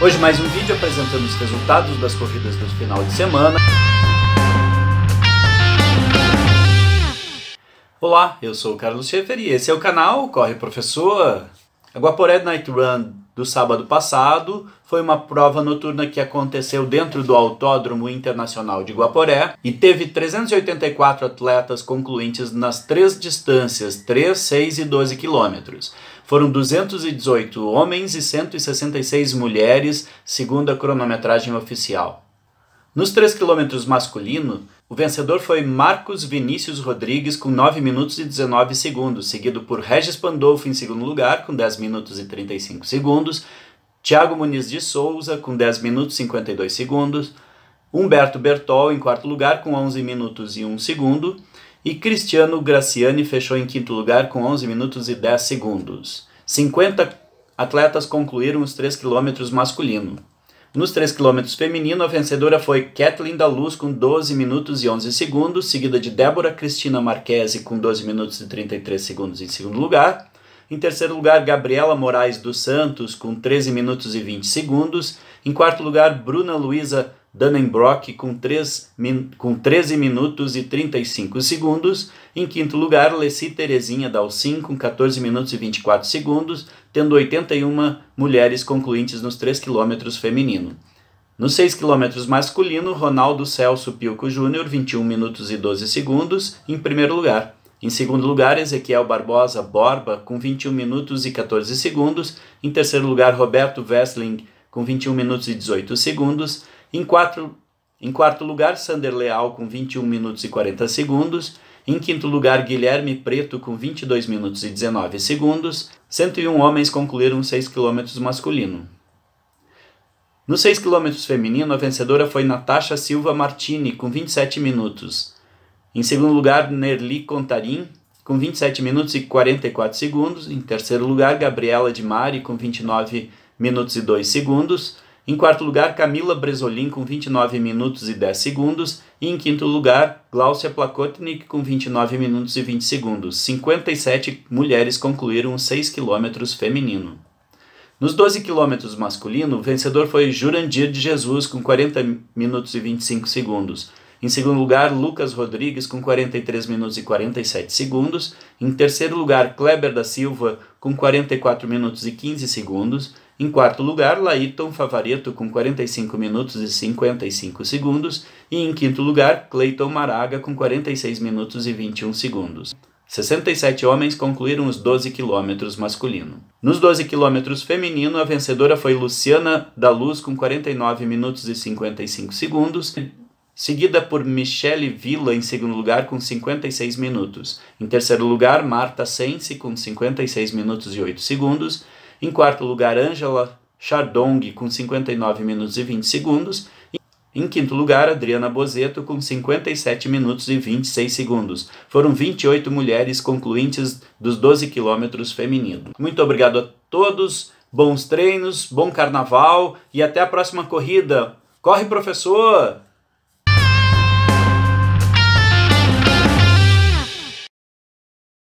Hoje mais um vídeo apresentando os resultados das corridas do final de semana. Olá, eu sou o Carlos Schaefer e esse é o canal Corre Professor. A Guaporé Night Run do sábado passado foi uma prova noturna que aconteceu dentro do Autódromo Internacional de Guaporé e teve 384 atletas concluintes nas três distâncias, 3, 6 e 12 quilômetros. Foram 218 homens e 166 mulheres, segundo a cronometragem oficial. Nos 3 quilômetros masculino, o vencedor foi Marcos Vinícius Rodrigues com 9 minutos e 19 segundos, seguido por Regis Pandolfo em segundo lugar com 10 minutos e 35 segundos, Thiago Muniz de Souza com 10 minutos e 52 segundos, Humberto Bertol em quarto lugar com 11 minutos e 1 segundo e Cristiano Graciani fechou em quinto lugar com 11 minutos e 10 segundos. 50 atletas concluíram os 3 quilômetros masculino. Nos 3 quilômetros feminino, a vencedora foi Kathleen da Luz com 12 minutos e 11 segundos, seguida de Débora Cristina Marquesi com 12 minutos e 33 segundos em segundo lugar. Em terceiro lugar, Gabriela Moraes dos Santos com 13 minutos e 20 segundos. Em quarto lugar, Bruna Luiza Dannenbrock com, com 13 minutos e 35 segundos. Em quinto lugar, Leci Terezinha Dalcin com 14 minutos e 24 segundos, tendo 81 mulheres concluintes nos 3 quilômetros feminino. Nos 6 quilômetros masculino, Ronaldo Celso Pilco Júnior, 21 minutos e 12 segundos, em primeiro lugar. Em segundo lugar, Ezequiel Barbosa Borba, com 21 minutos e 14 segundos. Em terceiro lugar, Roberto Wessling, com 21 minutos e 18 segundos. Em, quatro, em quarto lugar, Sander Leal com 21 minutos e 40 segundos. Em quinto lugar, Guilherme Preto com 22 minutos e 19 segundos. 101 homens concluíram 6 km masculino. No 6 km feminino, a vencedora foi Natasha Silva Martini com 27 minutos. Em segundo lugar, Nerli Contarin, com 27 minutos e 44 segundos. Em terceiro lugar, Gabriela de Mari com 29 minutos e 2 segundos. Em quarto lugar, Camila Bresolin com 29 minutos e 10 segundos. E em quinto lugar, Glaucia Plakotnik com 29 minutos e 20 segundos. 57 mulheres concluíram os 6 quilômetros feminino. Nos 12 quilômetros masculino, o vencedor foi Jurandir de Jesus com 40 minutos e 25 segundos. Em segundo lugar, Lucas Rodrigues com 43 minutos e 47 segundos. Em terceiro lugar, Kleber da Silva com 44 minutos e 15 segundos. Em quarto lugar, Laíton Favareto com 45 minutos e 55 segundos. E em quinto lugar, Cleiton Maraga com 46 minutos e 21 segundos. 67 homens concluíram os 12 quilômetros masculino. Nos 12 quilômetros feminino, a vencedora foi Luciana da Luz com 49 minutos e 55 segundos, seguida por Michele Villa em segundo lugar com 56 minutos. Em terceiro lugar, Marta Sense com 56 minutos e 8 segundos em quarto lugar, Angela Chardong, com 59 minutos e 20 segundos. Em quinto lugar, Adriana Bozeto, com 57 minutos e 26 segundos. Foram 28 mulheres concluintes dos 12 quilômetros feminino. Muito obrigado a todos, bons treinos, bom carnaval e até a próxima corrida. Corre, professor!